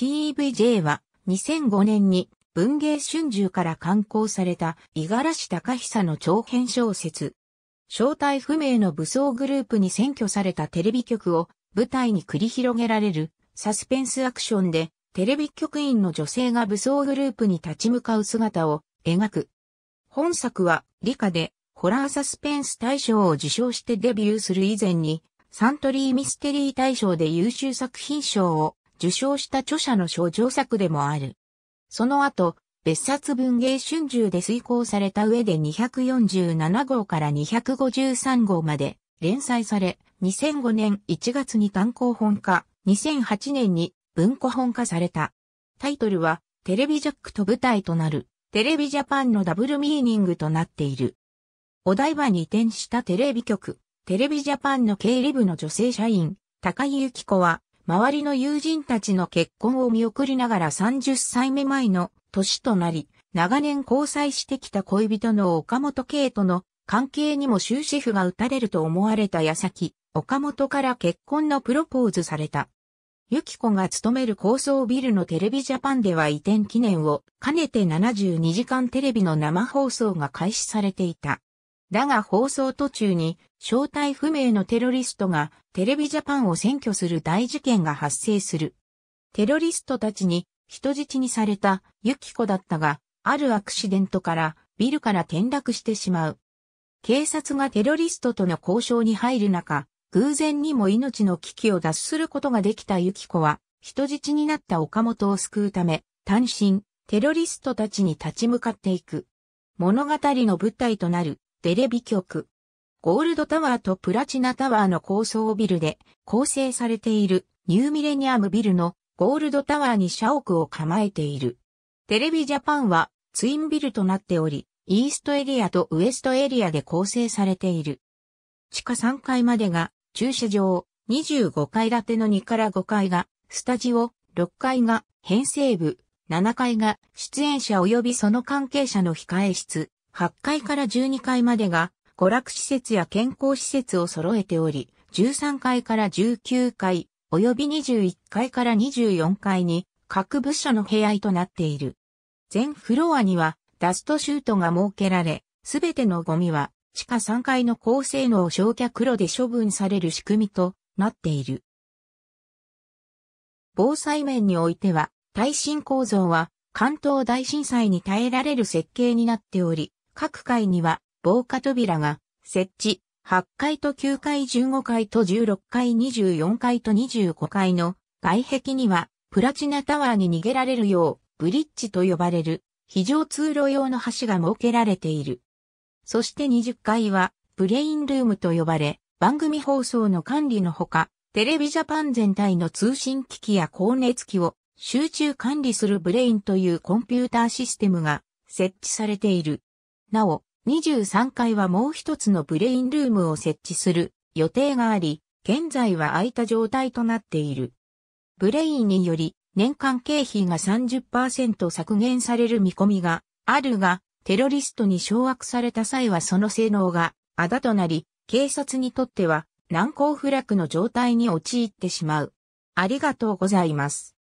TVJ は2005年に文芸春秋から刊行された五十嵐隆久の長編小説。正体不明の武装グループに占拠されたテレビ局を舞台に繰り広げられるサスペンスアクションでテレビ局員の女性が武装グループに立ち向かう姿を描く。本作は理科でホラーサスペンス大賞を受賞してデビューする以前にサントリーミステリー大賞で優秀作品賞を受賞した著者の賞状作でもある。その後、別冊文芸春秋で遂行された上で247号から253号まで連載され、2005年1月に単行本化、2008年に文庫本化された。タイトルは、テレビジャックと舞台となる、テレビジャパンのダブルミーニングとなっている。お台場に移転したテレビ局、テレビジャパンの経理部の女性社員、高井幸子は、周りの友人たちの結婚を見送りながら30歳目前の年となり、長年交際してきた恋人の岡本圭との関係にも終止符が打たれると思われた矢先、岡本から結婚のプロポーズされた。ゆき子が勤める高層ビルのテレビジャパンでは移転記念を兼ねて72時間テレビの生放送が開始されていた。だが放送途中に正体不明のテロリストがテレビジャパンを占拠する大事件が発生する。テロリストたちに人質にされたユキコだったが、あるアクシデントからビルから転落してしまう。警察がテロリストとの交渉に入る中、偶然にも命の危機を脱することができたユキコは、人質になった岡本を救うため、単身、テロリストたちに立ち向かっていく。物語の舞台となるテレビ局。ゴールドタワーとプラチナタワーの高層ビルで構成されているニューミレニアムビルのゴールドタワーに社屋を構えている。テレビジャパンはツインビルとなっており、イーストエリアとウエストエリアで構成されている。地下3階までが駐車場、25階建ての2から5階がスタジオ、6階が編成部、7階が出演者及びその関係者の控え室、8階から12階までが娯楽施設や健康施設を揃えており、13階から19階、及び21階から24階に各部署の部屋となっている。全フロアにはダストシュートが設けられ、すべてのゴミは地下3階の高性能焼却炉で処分される仕組みとなっている。防災面においては、耐震構造は関東大震災に耐えられる設計になっており、各階には防火扉が設置、8階と9階15階と16階24階と25階の外壁にはプラチナタワーに逃げられるようブリッジと呼ばれる非常通路用の橋が設けられている。そして20階はブレインルームと呼ばれ番組放送の管理のほかテレビジャパン全体の通信機器や光熱機を集中管理するブレインというコンピューターシステムが設置されている。なお、23階はもう一つのブレインルームを設置する予定があり、現在は空いた状態となっている。ブレインにより年間経費が30%削減される見込みがあるが、テロリストに掌握された際はその性能があだとなり、警察にとっては難航不落の状態に陥ってしまう。ありがとうございます。